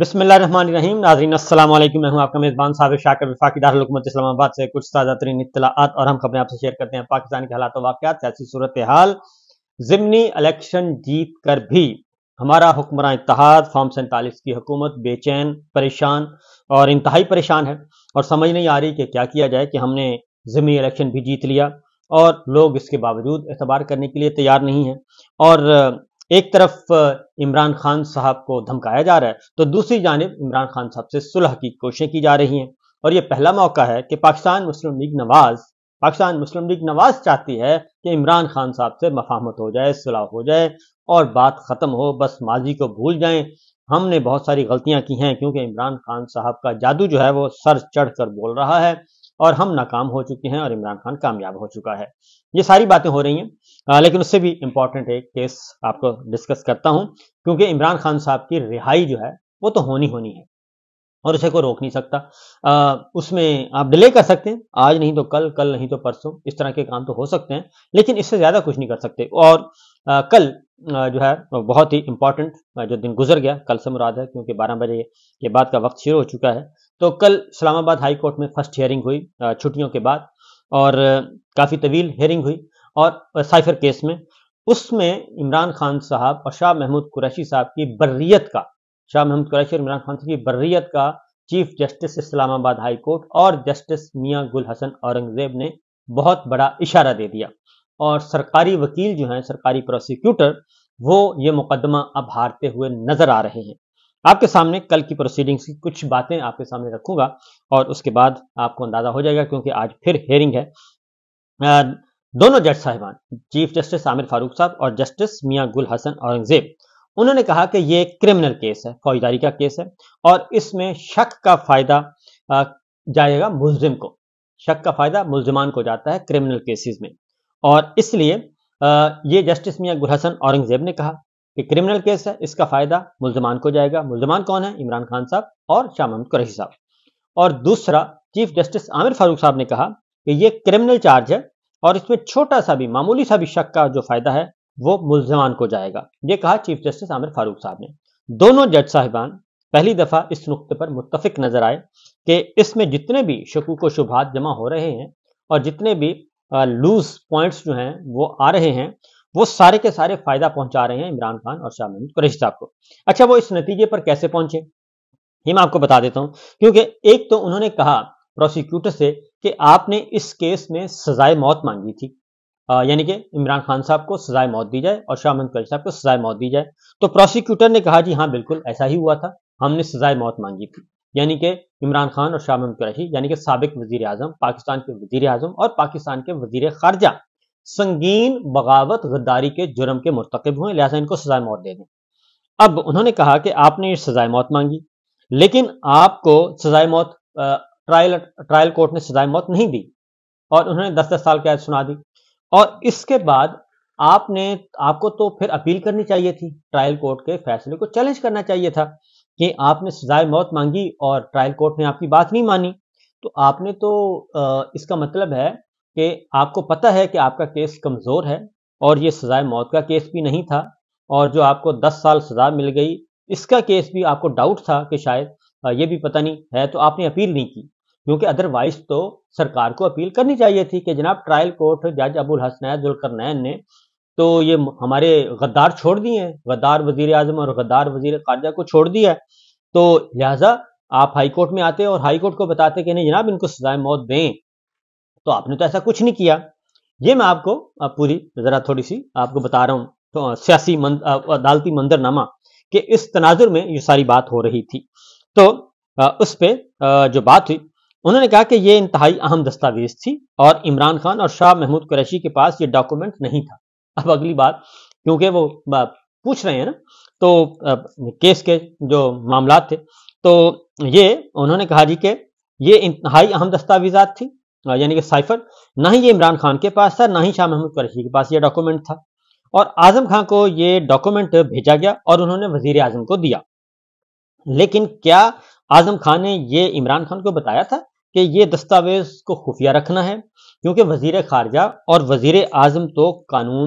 بسم اللہ الرحمن الرحیم ناظرین السلام علیکم میں ہوں آپ کا میزبان صاحب شاکر وفاکدار حکومت اسلام آباد سے کچھ تازہ ترین اطلاعات اور ہم خبریں آپ سے شیئر کرتے ہیں پاکستان کے حالات و واقعات سیاسی صورتحال ضمنی الیکشن جیت کر بھی ہمارا حکمراں اتحاد فارم سینتالیس کی حکومت بے چین پریشان اور انتہائی پریشان ہے اور سمجھ نہیں آ رہی کہ کیا کیا جائے کہ ہم نے ضمنی الیکشن بھی جیت لیا اور لوگ اس کے باوجود اعتبار کرنے کے لیے تیار نہیں ہیں اور ایک طرف عمران خان صاحب کو دھمکایا جا رہا ہے تو دوسری جانب عمران خان صاحب سے صلح کی کوششیں کی جا رہی ہیں اور یہ پہلا موقع ہے کہ پاکستان مسلم لیگ نواز پاکستان مسلم لیگ نواز چاہتی ہے کہ عمران خان صاحب سے مفاہمت ہو جائے صلح ہو جائے اور بات ختم ہو بس ماضی کو بھول جائیں ہم نے بہت ساری غلطیاں کی ہیں کیونکہ عمران خان صاحب کا جادو جو ہے وہ سر چڑھ کر بول رہا ہے اور ہم ناکام ہو چکے ہیں اور عمران خان کامیاب ہو چکا ہے یہ ساری باتیں ہو رہی ہیں لیکن اس سے بھی امپورٹنٹ ایک کیس آپ کو ڈسکس کرتا ہوں کیونکہ عمران خان صاحب کی رہائی جو ہے وہ تو ہونی ہونی ہے اور اسے کو روک نہیں سکتا اس میں آپ ڈلے کر سکتے ہیں آج نہیں تو کل کل نہیں تو پرسوں اس طرح کے کام تو ہو سکتے ہیں لیکن اس سے زیادہ کچھ نہیں کر سکتے اور کل جو ہے بہت ہی امپورٹنٹ جو دن گزر گیا کل سے مراد ہے کیونکہ بارہ بجے یہ بات کا وقت شروع ہو چکا ہے تو کل اسلام آباد ہائی کورٹ میں فرسٹ ہیئرنگ ہوئی چھٹیوں کے بعد اور کافی طویل ہیئرنگ ہوئی اور سائفر کیس میں اس میں عمران خان صاحب اور شاہ محمود قریشی صاحب کی بریت کا شاہ محمود قریشی اور عمران خان صاحب کی بریت کا چیف جسٹس اسلام آباد ہائی کورٹ اور جسٹس میاں گل حسن اورنگزیب نے بہت بڑا اشارہ دے دیا اور سرکاری وکیل جو ہیں سرکاری پروسیکیوٹر وہ یہ مقدمہ اب ہارتے ہوئے نظر آ رہے ہیں آپ کے سامنے کل کی پروسیڈنگز کی کچھ باتیں آپ کے سامنے رکھوں گا اور اس کے بعد آپ کو اندازہ ہو جائے گا کیونکہ آج پھر ہیئرنگ ہے دونوں جج صاحبان چیف جسٹس عامر فاروق صاحب اور جسٹس میاں گل حسن اورنگزیب انہوں نے کہا کہ یہ کرمنل کیس ہے فوجداری کا کیس ہے اور اس میں شک کا فائدہ جائے گا ملزم کو شک کا فائدہ ملزمان کو جاتا ہے کرمنل کیسز میں اور اس لیے یہ جسٹس میاں گل حسن اورنگزیب نے کہا کہ کرمنل کیس ہے اس کا فائدہ ملزمان کو جائے گا ملزمان کون ہے عمران خان صاحب اور شاہ محمد قریشی صاحب اور دوسرا چیف جسٹس عامر فاروق صاحب نے کہا کہ یہ کرمنل چارج ہے اور اس میں چھوٹا سا بھی معمولی سا بھی شک کا جو فائدہ ہے وہ ملزمان کو جائے گا یہ کہا چیف جسٹس عامر فاروق صاحب نے دونوں جج صاحبان پہلی دفعہ اس نقطے پر متفق نظر آئے کہ اس میں جتنے بھی شکوک و شبہات جمع ہو رہے ہیں اور جتنے بھی لوز پوائنٹس جو ہیں وہ آ رہے ہیں وہ سارے کے سارے فائدہ پہنچا رہے ہیں عمران خان اور شاہ محمود قریش صاحب کو اچھا وہ اس نتیجے پر کیسے پہنچے یہ میں آپ کو بتا دیتا ہوں کیونکہ ایک تو انہوں نے کہا پروسیکیوٹر سے کہ آپ نے اس کیس میں سزائے موت مانگی تھی یعنی کہ عمران خان صاحب کو سزائے موت دی جائے اور شاہ قریش صاحب کو سزائے موت دی جائے تو پروسیکیوٹر نے کہا جی ہاں بالکل ایسا ہی ہوا تھا ہم نے سزائے موت مانگی تھی یعنی کہ عمران خان اور شاہ قریشی یعنی کہ سابق وزیر اعظم پاکستان کے وزیر اعظم اور پاکستان کے وزیر خارجہ سنگین بغاوت غداری کے جرم کے مرتکب ہوئے لہذا ان کو سزائے موت دے دیں اب انہوں نے کہا کہ آپ نے یہ سزائے موت مانگی لیکن آپ کو سزائے موت ٹرائل ٹرائل کورٹ نے سزائے موت نہیں دی اور انہوں نے دس دس سال قید سنا دی اور اس کے بعد آپ نے آپ کو تو پھر اپیل کرنی چاہیے تھی ٹرائل کورٹ کے فیصلے کو چیلنج کرنا چاہیے تھا کہ آپ نے سزائے موت مانگی اور ٹرائل کورٹ نے آپ کی بات نہیں مانی تو آپ نے تو اس کا مطلب ہے کہ آپ کو پتہ ہے کہ آپ کا کیس کمزور ہے اور یہ سزائے موت کا کیس بھی نہیں تھا اور جو آپ کو دس سال سزا مل گئی اس کا کیس بھی آپ کو ڈاؤٹ تھا کہ شاید یہ بھی پتہ نہیں ہے تو آپ نے اپیل نہیں کی کیونکہ ادر وائز تو سرکار کو اپیل کرنی چاہیے تھی کہ جناب ٹرائل کورٹ جج ابو الحسنید کرنین نے تو یہ ہمارے غدار چھوڑ دیے ہیں غدار وزیر اعظم اور غدار وزیر خارجہ کو چھوڑ دیا تو لہٰذا آپ ہائی کورٹ میں آتے اور ہائی کورٹ کو بتاتے کہ نہیں جناب ان کو سزائے موت دیں تو آپ نے تو ایسا کچھ نہیں کیا یہ میں آپ کو پوری ذرا تھوڑی سی آپ کو بتا رہا ہوں سیاسی عدالتی منظر نامہ کہ اس تناظر میں یہ ساری بات ہو رہی تھی تو اس پہ جو بات ہوئی انہوں نے کہا کہ یہ انتہائی اہم دستاویز تھی اور عمران خان اور شاہ محمود قریشی کے پاس یہ ڈاکومنٹ نہیں تھا اب اگلی بات کیونکہ وہ پوچھ رہے ہیں نا تو کیس کے جو معاملات تھے تو یہ انہوں نے کہا جی کہ یہ انتہائی اہم دستاویزات تھی یعنی کہ سائفر نہ ہی یہ عمران خان کے پاس تھا نہ ہی شاہ محمود قریشی کے پاس یہ ڈاکومنٹ تھا اور آزم خان کو یہ ڈاکومنٹ بھیجا گیا اور انہوں نے وزیر اعظم کو دیا لیکن کیا آزم خان نے یہ عمران خان کو بتایا تھا کہ یہ دستاویز کو خفیہ رکھنا ہے کیونکہ وزیر خارجہ اور وزیر اعظم تو قانون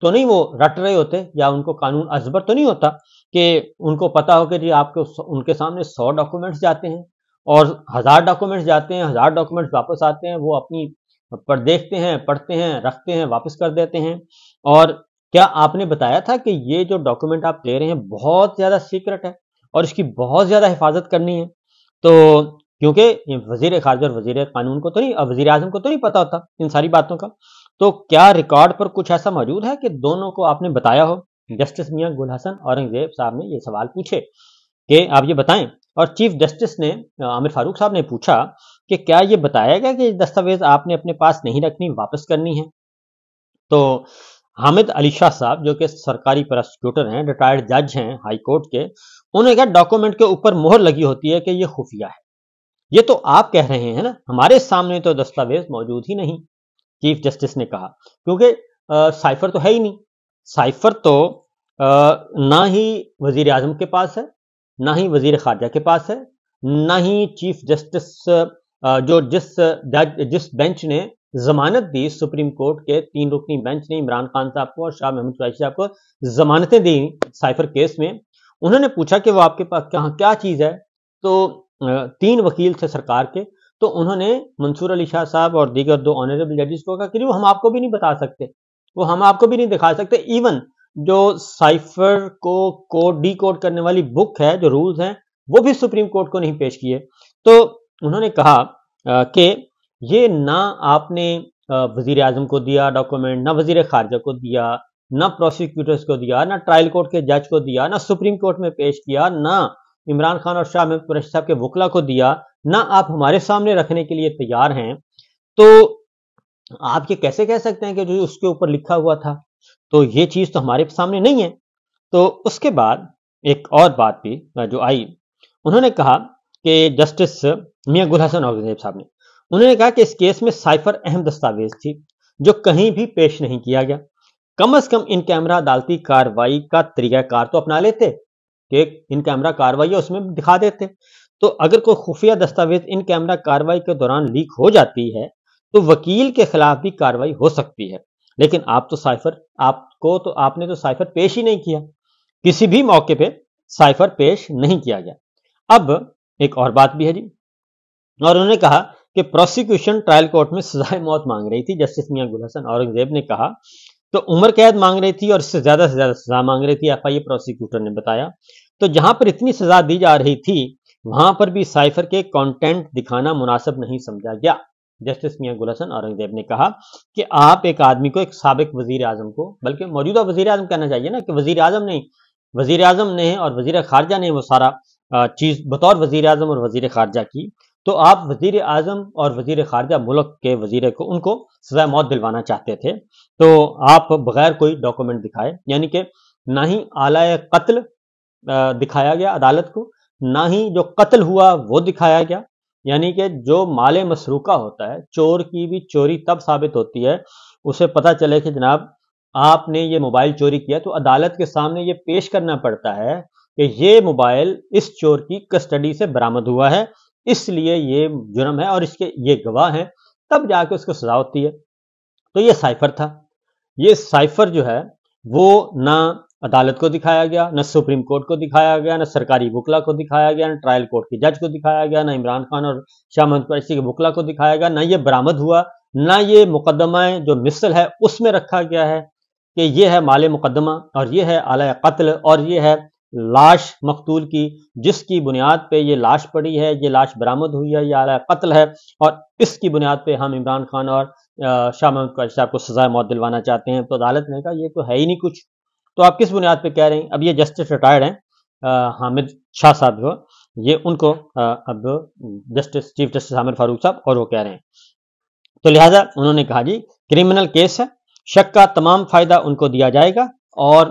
تو نہیں وہ رٹ رہے ہوتے یا ان کو قانون ازبر تو نہیں ہوتا کہ ان کو پتا ہو کہ جی آپ کے ان کے سامنے سو ڈاکومنٹس جاتے ہیں اور ہزار ڈاکومنٹس جاتے ہیں ہزار ڈاکومنٹس واپس آتے ہیں وہ اپنی پر دیکھتے ہیں پڑھتے ہیں رکھتے ہیں واپس کر دیتے ہیں اور کیا آپ نے بتایا تھا کہ یہ جو ڈاکومنٹ آپ لے رہے ہیں بہت زیادہ سیکرٹ ہے اور اس کی بہت زیادہ حفاظت کرنی ہے تو کیونکہ وزیر اور وزیر قانون کو تو نہیں اور وزیر اعظم کو تو نہیں پتا ہوتا ان ساری باتوں کا تو کیا ریکارڈ پر کچھ ایسا موجود ہے کہ دونوں کو آپ نے بتایا ہو جسٹس میاں گل حسن اورنگزیب صاحب نے یہ سوال پوچھے کہ آپ یہ بتائیں اور چیف جسٹس نے عامر فاروق صاحب نے پوچھا کہ کیا یہ بتایا گیا کہ دستاویز آپ نے اپنے پاس نہیں رکھنی واپس کرنی ہے تو حامد علی شاہ صاحب جو کہ سرکاری پروسیکیوٹر ہیں ریٹائرڈ جج ہیں ہائی کورٹ کے انہوں نے کہا ڈاکومنٹ کے اوپر مہر لگی ہوتی ہے کہ یہ خفیہ ہے یہ تو آپ کہہ رہے ہیں نا ہمارے سامنے تو دستاویز موجود ہی نہیں چیف جسٹس نے کہا کیونکہ سائفر تو ہے ہی نہیں سائفر تو نہ ہی وزیر اعظم کے پاس ہے نہ ہی وزیر خارجہ کے پاس ہے نہ ہی چیف جسٹس جو جس جس بینچ نے زمانت دی سپریم کورٹ کے تین رکنی بینچ نے عمران خان صاحب کو اور شاہ محمود قریشی صاحب کو زمانتیں دی سائفر کیس میں انہوں نے پوچھا کہ وہ آپ کے پاس کیا چیز ہے تو تین وکیل تھے سرکار کے تو انہوں نے منصور علی شاہ صاحب اور دیگر دو آنریبل ججز کو کہا کہ جی، وہ ہم آپ کو بھی نہیں بتا سکتے وہ ہم آپ کو بھی نہیں دکھا سکتے ایون جو سائفر کو کوڈ ڈی کوڈ کرنے والی بک ہے جو رولز ہیں وہ بھی سپریم کورٹ کو نہیں پیش کیے تو انہوں نے کہا کہ یہ نہ آپ نے وزیر اعظم کو دیا ڈاکومنٹ نہ وزیر خارجہ کو دیا نہ پروسیکیوٹرز کو دیا نہ ٹرائل کورٹ کے جج کو دیا نہ سپریم کورٹ میں پیش کیا نہ عمران خان اور شاہ قریشی صاحب کے وکلا کو دیا نہ آپ ہمارے سامنے رکھنے کے لیے تیار ہیں تو آپ یہ کیسے کہہ سکتے ہیں کہ جو اس کے اوپر لکھا ہوا تھا تو یہ چیز تو ہمارے سامنے نہیں ہے تو اس کے بعد ایک اور بات بھی جو آئی انہوں نے کہا کہ جسٹس میاں گل حسن اورنگزیب صاحب نے انہوں نے کہا کہ اس کیس میں سائفر اہم دستاویز تھی جو کہیں بھی پیش نہیں کیا گیا کم از کم ان کیمرہ عدالتی کاروائی کا طریقہ کار تو اپنا لیتے ایک ان کیمرہ کاروائی ہے اس میں دکھا دیتے تو اگر کوئی خفیہ دستاویز ان کیمرہ کاروائی کے دوران لیک ہو جاتی ہے تو وکیل کے خلاف بھی کاروائی ہو سکتی ہے لیکن آپ تو سائفر آپ کو تو آپ نے تو سائفر پیش ہی نہیں کیا کسی بھی موقع پہ سائفر پیش نہیں کیا گیا اب ایک اور بات بھی ہے جی اور انہوں نے کہا کہ پروسیکیوشن ٹرائل کورٹ میں سزائے موت مانگ رہی تھی جسٹس میاں گل حسن اورنگزیب نے کہا تو عمر قید مانگ رہی تھی اور اس سے زیادہ سے زیادہ سزا مانگ رہی تھی آپ آئیے پروسیکیوٹر نے بتایا تو جہاں پر اتنی سزا دی جا رہی تھی وہاں پر بھی سائفر کے کانٹینٹ دکھانا مناسب نہیں سمجھا گیا جسٹس میاں گلسن اورنگزیب نے کہا کہ آپ ایک آدمی کو ایک سابق وزیر اعظم کو بلکہ موجودہ وزیر اعظم کہنا چاہیے نا کہ وزیر اعظم نے وزیر اعظم نے اور وزیر خارجہ نے وہ سارا چیز بطور وزیر اعظم اور وزیر خارجہ کی تو آپ وزیر اعظم اور وزیر خارجہ ملک کے وزیر کو ان کو سزا موت دلوانا چاہتے تھے تو آپ بغیر کوئی ڈاکومنٹ دکھائے یعنی کہ نہ ہی اعلی قتل دکھایا گیا عدالت کو نہ ہی جو قتل ہوا وہ دکھایا گیا یعنی کہ جو مال مسروقہ ہوتا ہے چور کی بھی چوری تب ثابت ہوتی ہے اسے پتا چلے کہ جناب آپ نے یہ موبائل چوری کیا تو عدالت کے سامنے یہ پیش کرنا پڑتا ہے کہ یہ موبائل اس چور کی کسٹڈی سے برامد ہوا ہے اس لیے یہ جرم ہے اور اس کے یہ گواہ ہیں تب جا کے اس کو سزا ہوتی ہے تو یہ سائفر تھا یہ سائفر جو ہے وہ نہ عدالت کو دکھایا گیا نہ سپریم کورٹ کو دکھایا گیا نہ سرکاری بکلا کو دکھایا گیا نہ ٹرائل کورٹ کے جج کو دکھایا گیا نہ عمران خان اور شاہ محمد قریشی کے بکلا کو دکھایا گیا نہ یہ برامد ہوا نہ یہ مقدمہ جو مثل ہے اس میں رکھا گیا ہے کہ یہ ہے مال مقدمہ اور یہ ہے اعلی قتل اور یہ ہے لاش مقتول کی جس کی بنیاد پہ یہ لاش پڑی ہے یہ لاش برامد ہوئی ہے یہ اعلی قتل ہے اور اس کی بنیاد پہ ہم عمران خان اور شاہ محمد قریشی صاحب کو سزائے موت دلوانا چاہتے ہیں تو عدالت نے کہا یہ تو ہے ہی نہیں کچھ تو آپ کس بنیاد پہ کہہ رہے ہیں اب یہ جسٹس ہیں حامد شاہ صاحب جو یہ ان کو اب justice justice chief Hamid Farooq صاحب اور وہ کہہ رہے ہیں تو لہٰذا جی، شک کا تمام فائدہ ان کو دیا جائے گا اور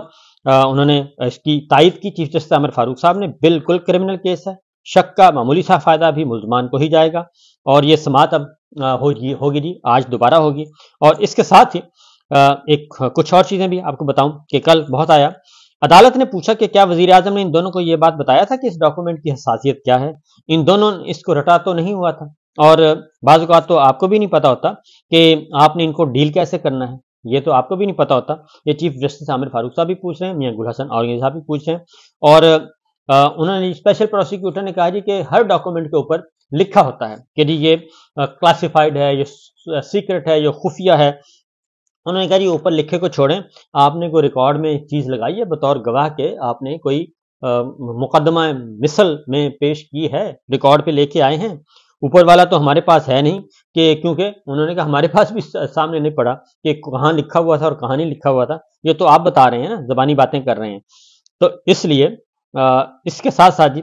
انہوں نے اس کی تائید کی چیف جسٹس امر فاروق صاحب نے بالکل کریمنل کیس ہے شک کا معمولی سا فائدہ بھی ملزمان کو ہی جائے گا اور یہ سماعت اب ہوگی جی آج دوبارہ ہوگی اور اس کے ساتھ ہی ایک کچھ اور چیزیں بھی آپ کو بتاؤں کہ کل بہت آیا عدالت نے پوچھا کہ کیا وزیر اعظم نے ان دونوں کو یہ بات بتایا تھا کہ اس ڈاکومنٹ کی حساسیت کیا ہے ان دونوں اس کو رٹا تو نہیں ہوا تھا اور بعض اوقات تو آپ کو بھی نہیں پتا ہوتا کہ آپ نے ان کو ڈیل کیسے کرنا ہے یہ تو آپ کو بھی نہیں پتا ہوتا یہ چیف جسٹس عامر فاروق صاحب بھی پوچھ رہے ہیں میاں گل حسن اور صاحب بھی پوچھ رہے ہیں اور انہوں نے اسپیشل پروسیکیوٹر نے کہا جی کہ ہر ڈاکومنٹ کے اوپر لکھا ہوتا ہے کہ جی یہ کلاسیفائڈ ہے یہ سیکرٹ ہے یہ خفیہ ہے انہوں نے کہا جی اوپر لکھے کو چھوڑیں آپ نے کوئی ریکارڈ میں چیز لگائی ہے بطور گواہ کے آپ نے کوئی مقدمہ مثل میں پیش کی ہے ریکارڈ پہ لے کے آئے ہیں اوپر والا تو ہمارے پاس ہے نہیں کہ کیونکہ انہوں نے کہا ہمارے پاس بھی سامنے نہیں پڑا کہ کہاں لکھا ہوا تھا اور کہاں نہیں لکھا ہوا تھا یہ تو آپ بتا رہے ہیں زبانی باتیں کر رہے ہیں تو اس لیے اس کے ساتھ ساتھ جی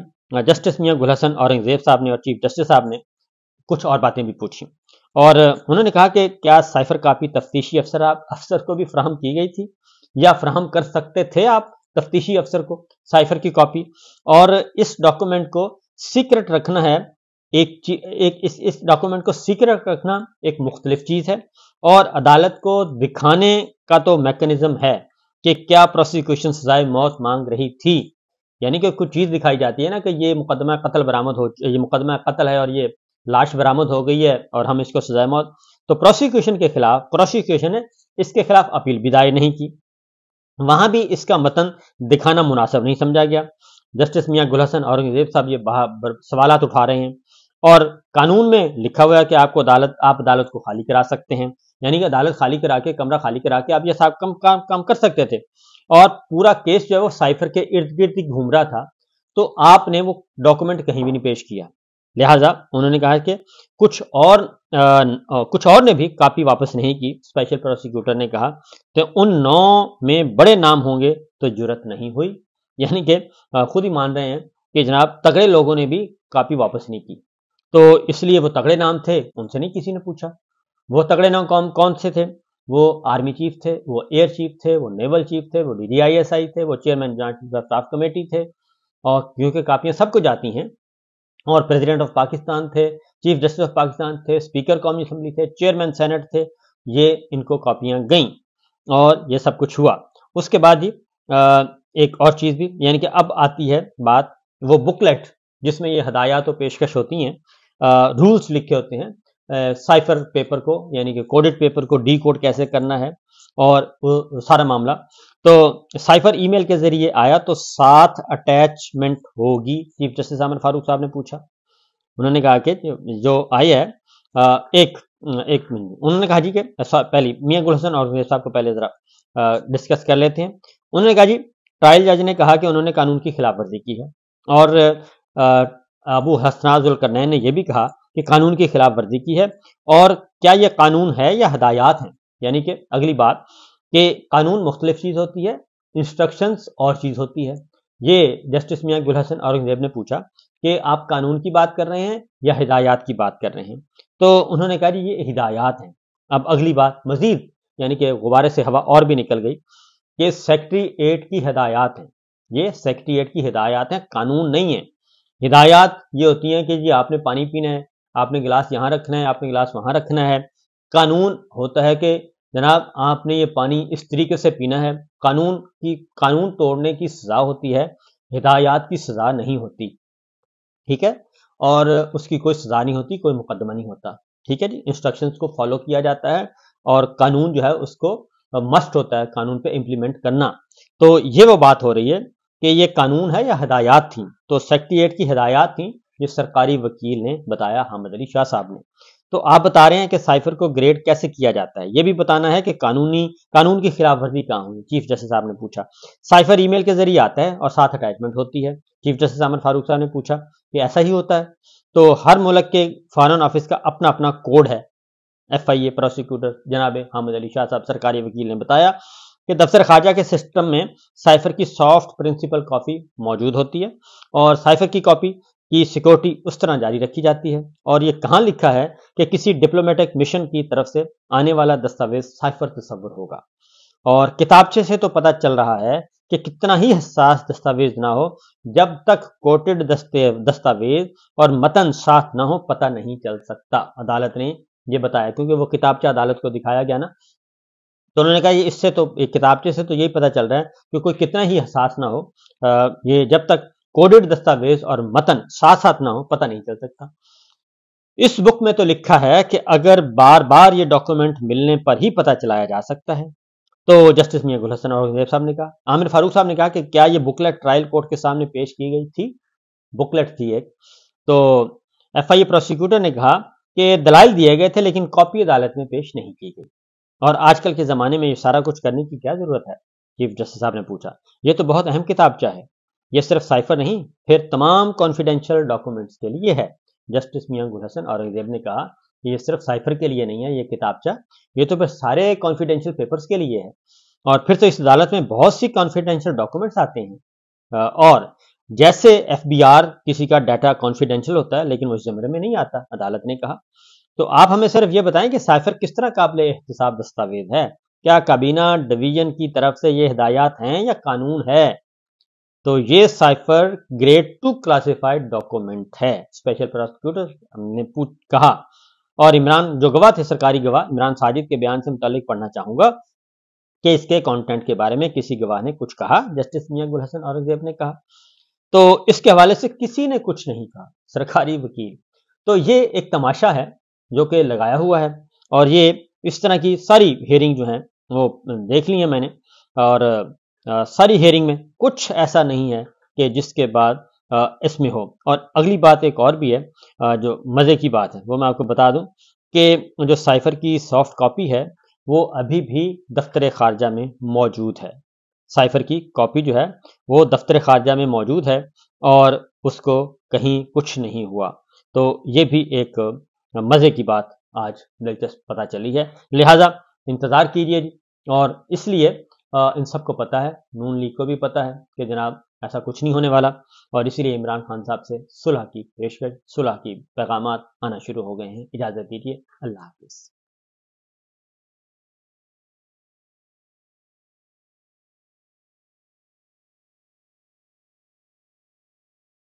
جسٹس میاں گلحسن اورنگ زیب صاحب نے اور چیف جسٹس صاحب نے کچھ اور باتیں بھی پوچھی اور انہوں نے کہا کہ کیا سائفر کاپی تفتیشی افسر افسر کو بھی فراہم کی گئی تھی یا فراہم کر سکتے تھے آپ تفتیشی افسر کو سائفر کی کاپی اور اس ڈاکومنٹ کو سیکرٹ رکھنا ہے ایک ایک اس ڈاکومنٹ کو سیکرٹ رکھنا ایک مختلف چیز ہے اور عدالت کو دکھانے کا تو میکنزم ہے کہ کیا پروسیکیوشن سزائے موت مانگ رہی تھی یعنی کہ کچھ چیز دکھائی جاتی ہے نا کہ یہ مقدمہ قتل برامد ہو یہ مقدمہ قتل ہے اور یہ لاش برامد ہو گئی ہے اور ہم اس کو سزائے موت تو پروسیکیوشن کے خلاف پروسیکیوشن نے اس کے خلاف اپیل بھی دائر نہیں کی وہاں بھی اس کا متن دکھانا مناسب نہیں سمجھا گیا جسٹس میاں گل حسن اورنگزیب صاحب یہ سوالات اٹھا رہے ہیں اور قانون میں لکھا ہوا کہ آپ کو عدالت آپ عدالت کو خالی کرا سکتے ہیں یعنی کہ عدالت خالی کرا کے کمرہ خالی کرا کے آپ یہ صاحب کم کر سکتے تھے اور پورا کیس جو ہے وہ سائفر کے ارد گرد گھوم رہا تھا تو آپ نے وہ ڈاکومنٹ کہیں بھی نہیں پیش کیا لہٰذا انہوں نے کہا کہ کچھ اور کچھ اور نے بھی کاپی واپس نہیں کی اسپیشل پروسیکیوٹر نے کہا تو ان نو میں بڑے نام ہوں گے تو جرت نہیں ہوئی یعنی کہ خود ہی مان رہے ہیں کہ جناب تگڑے لوگوں نے بھی کاپی واپس نہیں کی تو اس لیے وہ تگڑے نام تھے ان سے نہیں کسی نے پوچھا وہ تگڑے نام کون کون سے تھے وہ آرمی چیف تھے وہ ایئر چیف تھے وہ نیول چیف تھے وہ D D I S I تھے وہ چیئرمینٹ اسٹاف کمیٹی تھے اور کیونکہ کاپیاں سب کو جاتی ہیں اور پریزیڈنٹ آف پاکستان تھے چیف جسٹس آف پاکستان تھے اسپیکر قومی اسمبلی تھے چیئرمین سینٹ تھے یہ ان کو کاپیاں گئیں اور یہ سب کچھ ہوا اس کے بعد ہی ایک اور چیز بھی یعنی کہ اب آتی ہے بات وہ بکلیٹ جس میں یہ ہدایات و پیشکش ہوتی ہیں رولز لکھے ہوتے ہیں سائفر پیپر کو یعنی کہ کوڈڈ پیپر کو ڈی کوڈ کیسے کرنا ہے اور سارا معاملہ تو سائفر ای میل کے ذریعے آیا تو ساتھ اٹیچمنٹ ہوگی چیف جسٹس فاروق صاحب نے پوچھا انہوں نے کہا کہ جو آئی ہے ایک انہوں نے کہا جی کہ پہلی میاں گل حسن اور صاحب کو پہلے ذرا ڈسکس کر لیتے ہیں انہوں نے کہا جی ٹرائل جج نے کہا کہ انہوں نے قانون کی خلاف ورزی کی ہے اور ابو حسناز القرنین نے یہ بھی کہا کہ قانون کی خلاف ورزی کی ہے اور کیا یہ قانون ہے یا ہدایات ہیں یعنی کہ اگلی بات کہ قانون مختلف چیز ہوتی ہے انسٹرکشنز اور چیز ہوتی ہے یہ جسٹس میاں گل حسن اورنگزیب نے پوچھا کہ آپ قانون کی بات کر رہے ہیں یا ہدایات کی بات کر رہے ہیں تو انہوں نے کہا جی یہ ہدایات ہیں اب اگلی بات مزید یعنی کہ غبارے سے ہوا اور بھی نکل گئی کہ سیکٹری ایٹ کی ہدایات ہیں یہ سیکٹری ایٹ کی ہدایات ہیں قانون نہیں ہیں ہدایات یہ ہوتی ہیں کہ جی آپ نے پانی پینا ہے آپ نے گلاس یہاں رکھنا ہے آپ نے گلاس وہاں رکھنا ہے قانون ہوتا ہے کہ جناب آپ نے یہ پانی اس طریقے سے پینا ہے قانون کی قانون توڑنے کی سزا ہوتی ہے ہدایات کی سزا نہیں ہوتی ٹھیک ہے اور اس کی کوئی سزا نہیں ہوتی کوئی مقدمہ نہیں ہوتا ٹھیک ہے جی انسٹرکشنز کو فالو کیا جاتا ہے اور قانون جو ہے اس کو مسٹ ہوتا ہے قانون پہ امپلیمنٹ کرنا تو یہ وہ بات ہو رہی ہے کہ یہ قانون ہے یا ہدایات تھیں تو سیکٹی ایٹ کی ہدایات تھیں جو سرکاری وکیل نے بتایا حامد علی شاہ صاحب نے تو آپ بتا رہے ہیں کہ سائفر کو گریڈ کیسے کیا جاتا ہے یہ بھی بتانا ہے کہ قانونی قانون کی خلاف ورزی کہاں ہوئی چیف جسٹس صاحب نے پوچھا سائفر ای میل کے ذریعے آتا ہے اور ساتھ اٹیچمنٹ ہوتی ہے چیف جسٹس احمد فاروق صاحب نے پوچھا کہ ایسا ہی ہوتا ہے تو ہر ملک کے فارن آفس کا اپنا اپنا کوڈ ہے ایف آئی اے پروسیکیوٹر جناب حامد علی شاہ صاحب سرکاری وکیل نے بتایا کہ دفتر خارجہ کے سسٹم میں سائفر کی سافٹ پرنسپل کاپی موجود ہوتی ہے اور سائفر کی کاپی کی سیکورٹی اس طرح جاری رکھی جاتی ہے اور یہ کہاں لکھا ہے کہ کسی ڈپلومیٹک مشن کی طرف سے آنے والا دستاویز سائفر تصور ہوگا اور کتابچے سے تو پتا چل رہا ہے کہ کتنا ہی حساس دستاویز نہ ہو جب تک کوٹڈ دستاویز اور متن ساتھ نہ ہو پتا نہیں چل سکتا عدالت نے یہ بتایا کیونکہ وہ کتابچہ عدالت کو دکھایا گیا نا تو انہوں نے کہا یہ اس سے تو کتابچے سے تو یہی پتا چل رہا ہے کہ کوئی کتنا ہی حساس نہ ہو یہ جب تک کوڈڈ دستاویز اور متن ساتھ ساتھ نہ ہو پتہ نہیں چل سکتا اس بک میں تو لکھا ہے کہ اگر بار بار یہ ڈاکومنٹ ملنے پر ہی پتہ چلایا جا سکتا ہے تو جسٹس میاں گل حسن اورنگزیب صاحب صاحب نے نے کہا کہا عامر فاروق کہ کیا یہ بکلیٹ ٹرائل کورٹ کے سامنے پیش کی گئی تھی بکلیٹ تھی ایک تو ایف آئی اے پروسیکیوٹر نے کہا کہ دلائل دیے گئے تھے لیکن کاپی عدالت میں پیش نہیں کی گئی اور آج کل کے زمانے میں یہ سارا کچھ کرنے کی کیا ضرورت ہے چیف جسٹس صاحب نے پوچھا یہ تو بہت اہم کتاب چاہے یہ صرف سائفر نہیں پھر تمام کانفیڈینشیل ڈاکومنٹس کے لیے ہے جسٹس میاں گل کہا اور یہ صرف سائفر کے لیے نہیں ہے یہ کتاب چاہ یہ تو پھر سارے کانفیڈینشیل پیپرز کے لیے ہے اور پھر تو اس عدالت میں بہت سی کانفیڈینشیل ڈاکومنٹس آتے ہیں اور جیسے ایف بی آر کسی کا ڈیٹا کانفیڈینشیل ہوتا ہے لیکن اس زمرے میں نہیں آتا عدالت نے کہا تو آپ ہمیں صرف یہ بتائیں کہ سائفر کس طرح قابل احتساب دستاویز ہے کیا کابینہ ڈویژن کی طرف سے یہ ہدایات ہیں یا قانون ہے تو یہ cipher grade two classified document ہے نے کہا اور عمران جو گواہ تھے سرکاری گواہ عمران ساجد کے بیان سے متعلق پڑھنا چاہوں گا کہ اس کے کانٹینٹ کے بارے میں کسی گواہ نے کچھ کہا جسٹس میاں گل حسن اورنگزیب نے کہا تو اس کے حوالے سے کسی نے کچھ نہیں کہا سرکاری وکیل تو یہ ایک تماشا ہے جو کہ لگایا ہوا ہے اور یہ اس طرح کی ساری ہیئرنگ جو ہیں وہ دیکھ لی ہیں میں نے اور ساری ہیرنگ میں کچھ ایسا نہیں ہے کہ جس کے بعد اس میں ہو اور اگلی بات ایک اور بھی ہے جو مزے کی بات ہے وہ میں آپ کو بتا دوں کہ جو سائفر کی سافٹ کاپی ہے وہ ابھی بھی دفتر خارجہ میں موجود ہے سائفر کی کاپی جو ہے وہ دفتر خارجہ میں موجود ہے اور اس کو کہیں کچھ نہیں ہوا تو یہ بھی ایک مزے کی بات آج دلچسپ پتہ چلی ہے لہٰذا انتظار کیجیے جی۔ اور اس لیے ان سب کو پتا ہے نون لیگ کو بھی پتا ہے کہ جناب ایسا کچھ نہیں ہونے والا اور اسی لیے عمران خان صاحب سے صلح کی پیشکش صلح کی پیغامات آنا شروع ہو گئے ہیں اجازت دیجیے اللہ حافظ